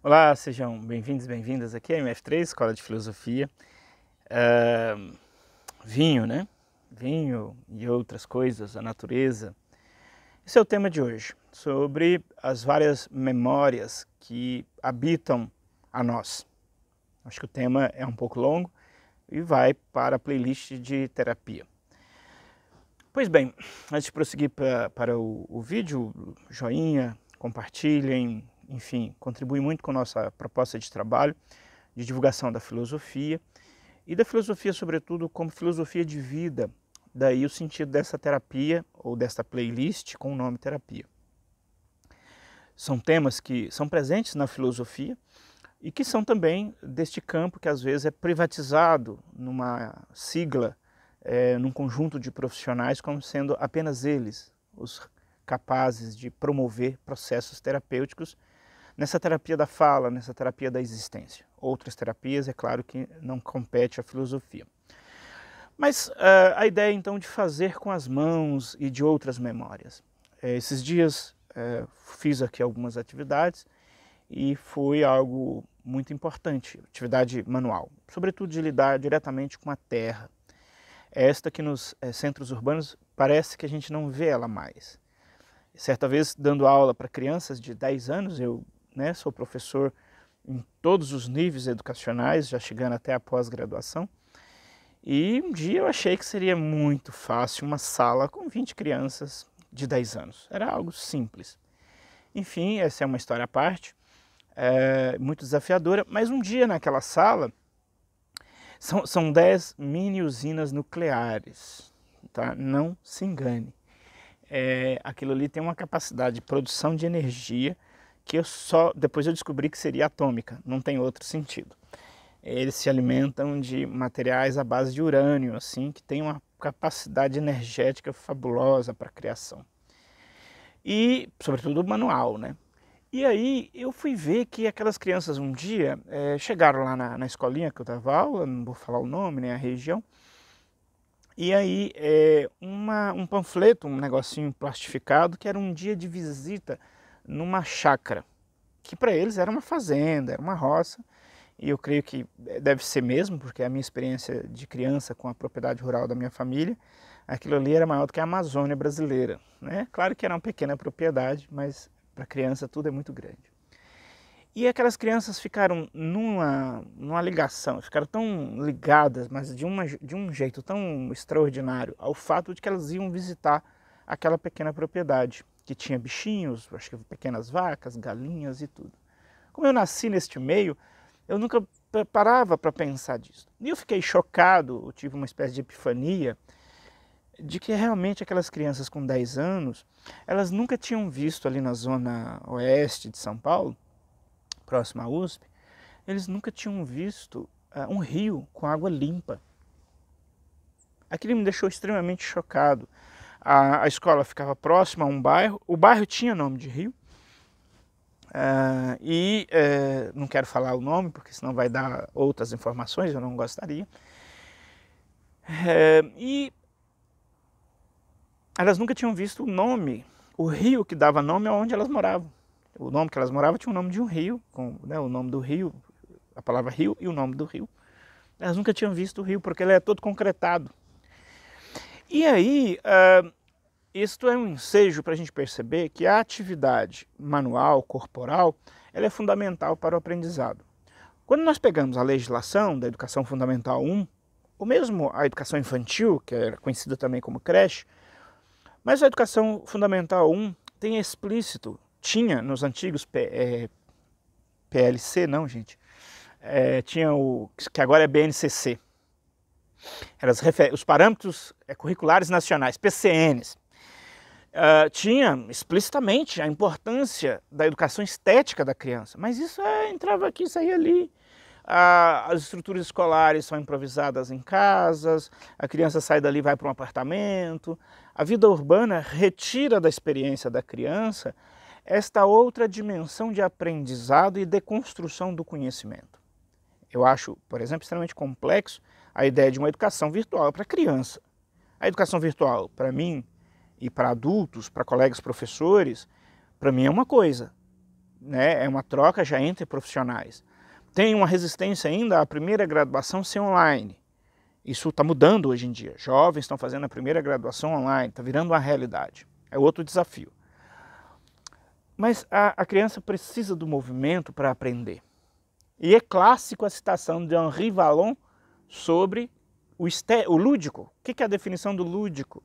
Olá, sejam bem-vindos, bem-vindas aqui à MF3, Escola de Filosofia. Uh, vinho, né? Vinho e outras coisas, a natureza. Esse é o tema de hoje, sobre as várias memórias que habitam a nós. Acho que o tema é um pouco longo e vai para a playlist de terapia. Pois bem, antes de prosseguir para o, o vídeo, joinha, compartilhem, enfim, contribui muito com nossa proposta de trabalho, de divulgação da filosofia e da filosofia, sobretudo, como filosofia de vida. Daí o sentido dessa terapia ou desta playlist com o nome terapia. São temas que são presentes na filosofia e que são também deste campo que às vezes é privatizado numa sigla, é, num conjunto de profissionais, como sendo apenas eles os capazes de promover processos terapêuticos nessa terapia da fala, nessa terapia da existência. Outras terapias, é claro que não compete à filosofia. Mas uh, a ideia então de fazer com as mãos e de outras memórias. É, esses dias é, fiz aqui algumas atividades e foi algo muito importante, atividade manual, sobretudo de lidar diretamente com a terra. É esta que nos é, centros urbanos parece que a gente não vê ela mais. Certa vez, dando aula para crianças de 10 anos, eu né? Sou professor em todos os níveis educacionais, já chegando até a pós-graduação. E um dia eu achei que seria muito fácil uma sala com 20 crianças de 10 anos. Era algo simples. Enfim, essa é uma história à parte, é muito desafiadora, mas um dia naquela sala são, são 10 mini usinas nucleares, tá? Não se engane. É, aquilo ali tem uma capacidade de produção de energia que eu só depois eu descobri que seria atômica, não tem outro sentido. Eles se alimentam de materiais à base de urânio, assim, que tem uma capacidade energética fabulosa para criação. E, sobretudo, manual, né? E aí eu fui ver que aquelas crianças um dia é, chegaram lá na, na, escolinha que eu dava aula, não vou falar o nome nem a região, e aí é, uma, um panfleto, um negocinho plastificado, que era um dia de visita numa chácara que para eles era uma fazenda, era uma roça, e eu creio que deve ser mesmo, porque é a minha experiência de criança com a propriedade rural da minha família, aquilo ali era maior do que a Amazônia brasileira. Né? Claro que era uma pequena propriedade, mas para criança tudo é muito grande. E aquelas crianças ficaram numa, numa ligação, ficaram tão ligadas, mas de, uma, de um jeito tão extraordinário, ao fato de que elas iam visitar aquela pequena propriedade que tinha bichinhos, acho que pequenas vacas, galinhas e tudo. Como eu nasci neste meio, eu nunca parava para pensar disso. E eu fiquei chocado, eu tive uma espécie de epifania de que realmente aquelas crianças com 10 anos, elas nunca tinham visto ali na zona oeste de São Paulo, próxima à USP, eles nunca tinham visto uh, um rio com água limpa. Aquilo me deixou extremamente chocado. A, a escola ficava próxima a um bairro, o bairro tinha nome de rio, uh, e uh, não quero falar o nome, porque senão vai dar outras informações, eu não gostaria. Uh, e elas nunca tinham visto o nome, o rio que dava nome aonde elas moravam. O nome que elas moravam tinha o nome de um rio, com né, o nome do rio, a palavra rio e o nome do rio. Elas nunca tinham visto o rio, porque ele é todo concretado. E aí, uh, isto é um ensejo para a gente perceber que a atividade manual, corporal, ela é fundamental para o aprendizado. Quando nós pegamos a legislação da Educação Fundamental 1, ou mesmo a educação infantil, que era conhecida também como creche, mas a Educação Fundamental 1 tem explícito, tinha nos antigos é, PLC, não, gente, é, tinha o que agora é BNCC, os parâmetros é, curriculares nacionais, PCNs uh, tinha explicitamente a importância da educação estética da criança, mas isso é, entrava aqui e saía ali. Uh, as estruturas escolares são improvisadas em casas, a criança sai dali e vai para um apartamento. A vida urbana retira da experiência da criança esta outra dimensão de aprendizado e deconstrução do conhecimento. Eu acho, por exemplo, extremamente complexo a ideia de uma educação virtual para criança. A educação virtual, para mim, e para adultos, para colegas professores, para mim é uma coisa, né? É uma troca já entre profissionais. Tem uma resistência ainda à primeira graduação ser online. Isso está mudando hoje em dia. Jovens estão fazendo a primeira graduação online, está virando uma realidade. É outro desafio. Mas a, a criança precisa do movimento para aprender. E é clássico a citação de Henri Vallon sobre o, esté, o lúdico. O que, que é a definição do lúdico?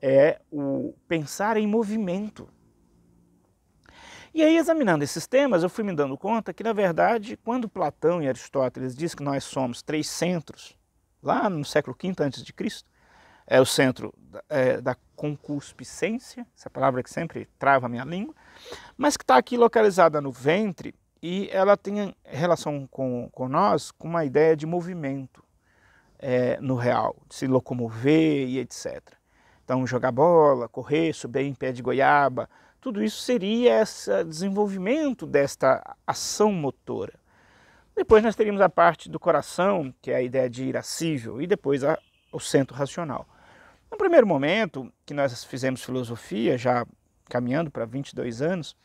é o pensar em movimento. E aí, examinando esses temas, eu fui me dando conta que, na verdade, quando Platão e Aristóteles dizem que nós somos três centros, lá no século V a.C., é o centro é, da concupiscência, essa palavra que sempre trava a minha língua, mas que está aqui localizada no ventre e ela tem relação com, com nós com uma ideia de movimento é, no real, de se locomover e etc. Então, jogar bola, correr, subir em pé de goiaba, tudo isso seria esse desenvolvimento desta ação motora. Depois nós teríamos a parte do coração, que é a ideia de irascível, e depois a, o centro racional. No primeiro momento, que nós fizemos filosofia, já caminhando para 22 anos,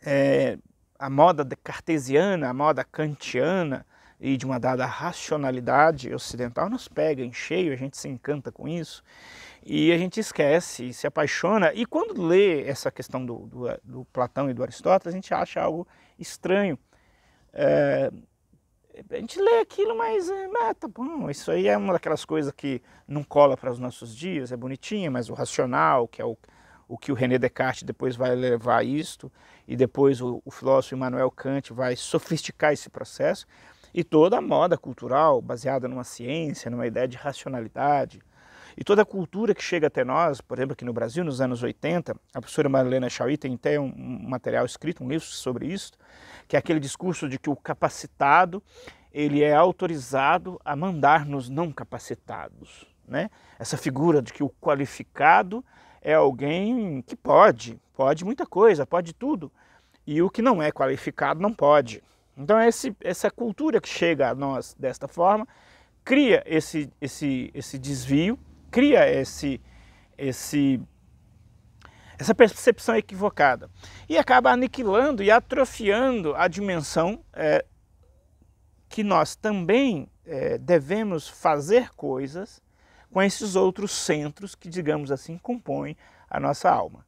é, a moda cartesiana, a moda kantiana, e de uma dada racionalidade ocidental nos pega em cheio, a gente se encanta com isso e a gente esquece, se apaixona. E quando lê essa questão do, do, do Platão e do Aristóteles, a gente acha algo estranho. É, a gente lê aquilo, mas ah, tá bom, isso aí é uma daquelas coisas que não cola para os nossos dias, é bonitinha, mas o racional, que é o, o que o René Descartes depois vai levar a isto, e depois o, o filósofo Immanuel Kant vai sofisticar esse processo, e toda a moda cultural, baseada numa ciência, numa ideia de racionalidade, e toda a cultura que chega até nós, por exemplo, aqui no Brasil, nos anos 80, a professora Marilena Chauí tem até um material escrito, um livro sobre isso, que é aquele discurso de que o capacitado ele é autorizado a mandar nos não capacitados. Né? Essa figura de que o qualificado é alguém que pode, pode muita coisa, pode tudo, e o que não é qualificado não pode. Então esse, essa cultura que chega a nós desta forma cria esse, esse, esse desvio, cria esse, esse, essa percepção equivocada e acaba aniquilando e atrofiando a dimensão é, que nós também é, devemos fazer coisas com esses outros centros que, digamos assim, compõem a nossa alma,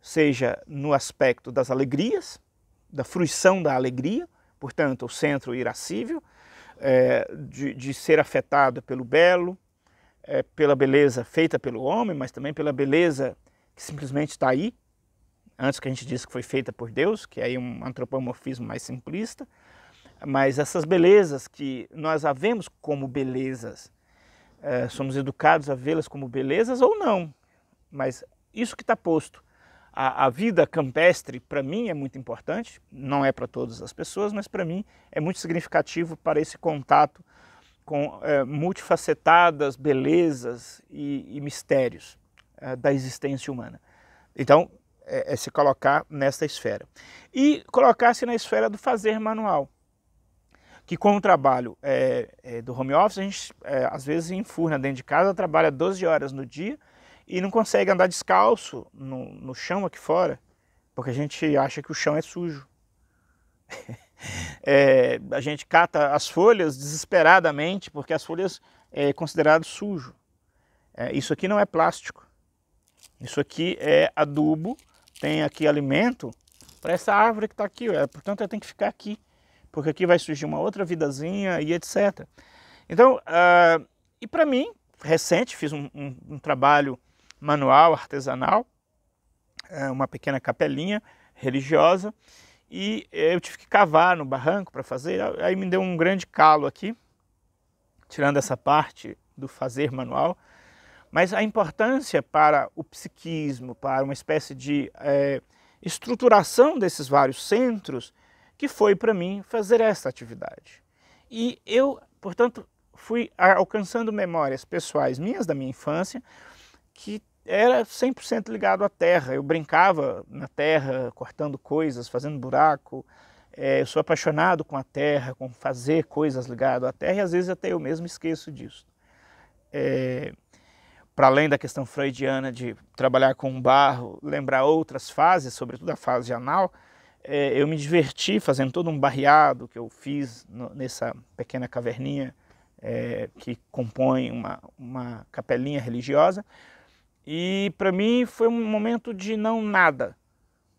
seja no aspecto das alegrias, da fruição da alegria, portanto, o centro irascível, é, de, de, ser afetado pelo belo, é, pela beleza feita pelo homem, mas também pela beleza que simplesmente está aí, antes que a gente disse que foi feita por Deus, que é aí um antropomorfismo mais simplista, mas essas belezas que nós a vemos como belezas, é, somos educados a vê-las como belezas ou não, mas isso que está posto a, a vida campestre, para mim, é muito importante, não é para todas as pessoas, mas para mim é muito significativo para esse contato com é, multifacetadas belezas e, e mistérios é, da existência humana. Então, é, é se colocar nesta esfera. E colocar-se na esfera do fazer manual que com o trabalho é, é, do home office, a gente é, às vezes enfurna dentro de casa, trabalha 12 horas no dia e não consegue andar descalço no, no chão aqui fora, porque a gente acha que o chão é sujo. é, a gente cata as folhas desesperadamente, porque as folhas é considerado sujo. É, isso aqui não é plástico. Isso aqui é adubo, tem aqui alimento para essa árvore que está aqui. Ó. É, portanto, ela tem que ficar aqui, porque aqui vai surgir uma outra vidazinha e etc. Então, uh, e para mim, recente, fiz um, um, um trabalho manual, artesanal, é, uma pequena capelinha religiosa. E eu tive que cavar no barranco para fazer, aí me deu um grande calo aqui, tirando essa parte do fazer manual. Mas a importância para o psiquismo, para uma espécie de é, estruturação desses vários centros, que foi para mim fazer essa atividade. E eu, portanto, fui alcançando memórias pessoais minhas da minha infância que era 100% ligado à terra. Eu brincava na terra, cortando coisas, fazendo buraco. É, eu sou apaixonado com a terra, com fazer coisas ligadas à terra, e às vezes até eu mesmo esqueço disso. É, Para além da questão freudiana de trabalhar com barro, lembrar outras fases, sobretudo a fase anal, é, eu me diverti fazendo todo um barreado que eu fiz no, nessa pequena caverninha é, que compõe uma, uma capelinha religiosa, e para mim foi um momento de não nada,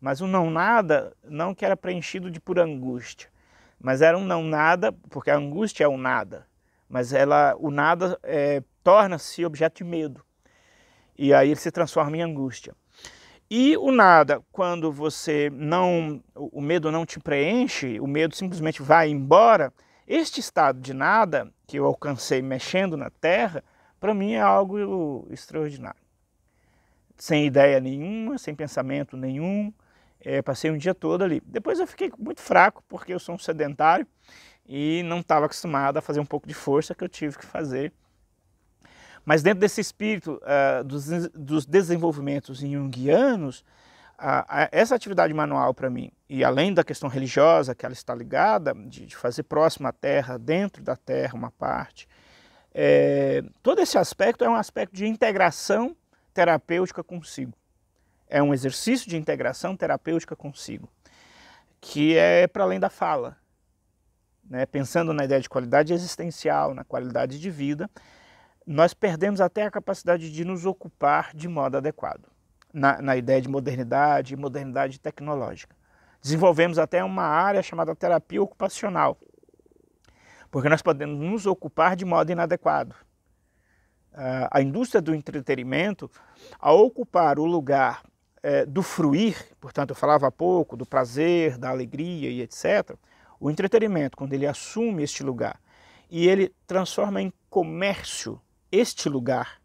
mas o não nada não que era preenchido de pura angústia, mas era um não nada, porque a angústia é um nada, mas ela, o nada é, torna-se objeto de medo. E aí ele se transforma em angústia. E o nada, quando você não, o medo não te preenche, o medo simplesmente vai embora, este estado de nada que eu alcancei mexendo na terra, para mim é algo extraordinário sem ideia nenhuma, sem pensamento nenhum. É, passei um dia todo ali. Depois eu fiquei muito fraco, porque eu sou um sedentário e não estava acostumado a fazer um pouco de força que eu tive que fazer. Mas dentro desse espírito uh, dos, dos, desenvolvimentos junguianos, uh, essa atividade manual para mim, e além da questão religiosa que ela está ligada, de, de fazer próximo à terra, dentro da terra, uma parte, é, todo esse aspecto é um aspecto de integração terapêutica consigo. É um exercício de integração terapêutica consigo, que é para além da fala, né? pensando na ideia de qualidade existencial, na qualidade de vida, nós perdemos até a capacidade de nos ocupar de modo adequado, na, na ideia de modernidade, modernidade tecnológica. Desenvolvemos até uma área chamada terapia ocupacional, porque nós podemos nos ocupar de modo inadequado a indústria do entretenimento a ocupar o lugar é, do fruir, portanto, eu falava há pouco do prazer, da alegria e etc. O entretenimento, quando ele assume este lugar e ele transforma em comércio este lugar,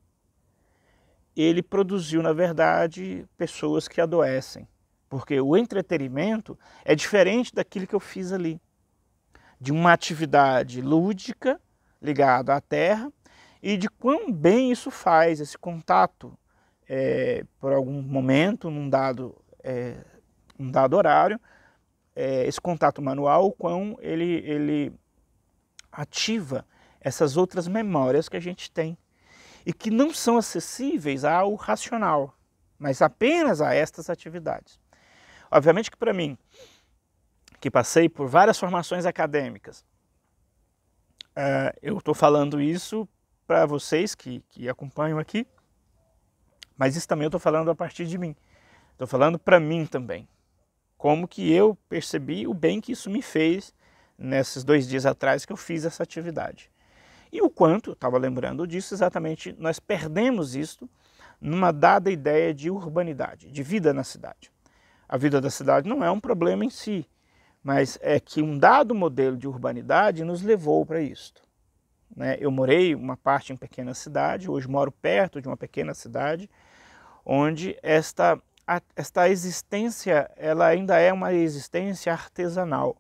ele produziu, na verdade, pessoas que adoecem. Porque o entretenimento é diferente daquilo que eu fiz ali de uma atividade lúdica ligada à terra e de quão bem isso faz, esse contato, é, por algum momento, num dado, é, um dado horário, é, esse contato manual, o quão ele, ele ativa essas outras memórias que a gente tem e que não são acessíveis ao racional, mas apenas a estas atividades. Obviamente que para mim, que passei por várias formações acadêmicas, é, eu estou falando isso para vocês que, que acompanham aqui, mas isso também eu estou falando a partir de mim. Estou falando para mim também. Como que eu percebi o bem que isso me fez nesses dois dias atrás que eu fiz essa atividade. E o quanto, estava lembrando disso exatamente, nós perdemos isto numa dada ideia de urbanidade, de vida na cidade. A vida da cidade não é um problema em si, mas é que um dado modelo de urbanidade nos levou para isto. Né? Eu morei uma parte em pequena cidade, hoje moro perto de uma pequena cidade, onde esta, esta existência ela ainda é uma existência artesanal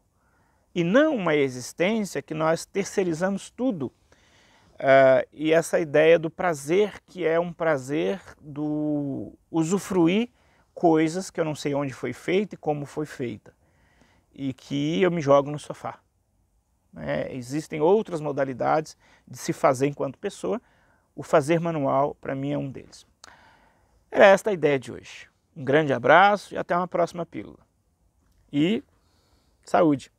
e não uma existência que nós terceirizamos tudo. Uh, e essa ideia do prazer, que é um prazer do usufruir coisas que eu não sei onde foi feita e como foi feita, e que eu me jogo no sofá né? existem outras modalidades de se fazer enquanto pessoa, o fazer manual para mim é um deles. Era esta a ideia de hoje. Um grande abraço e até uma próxima pílula. E saúde!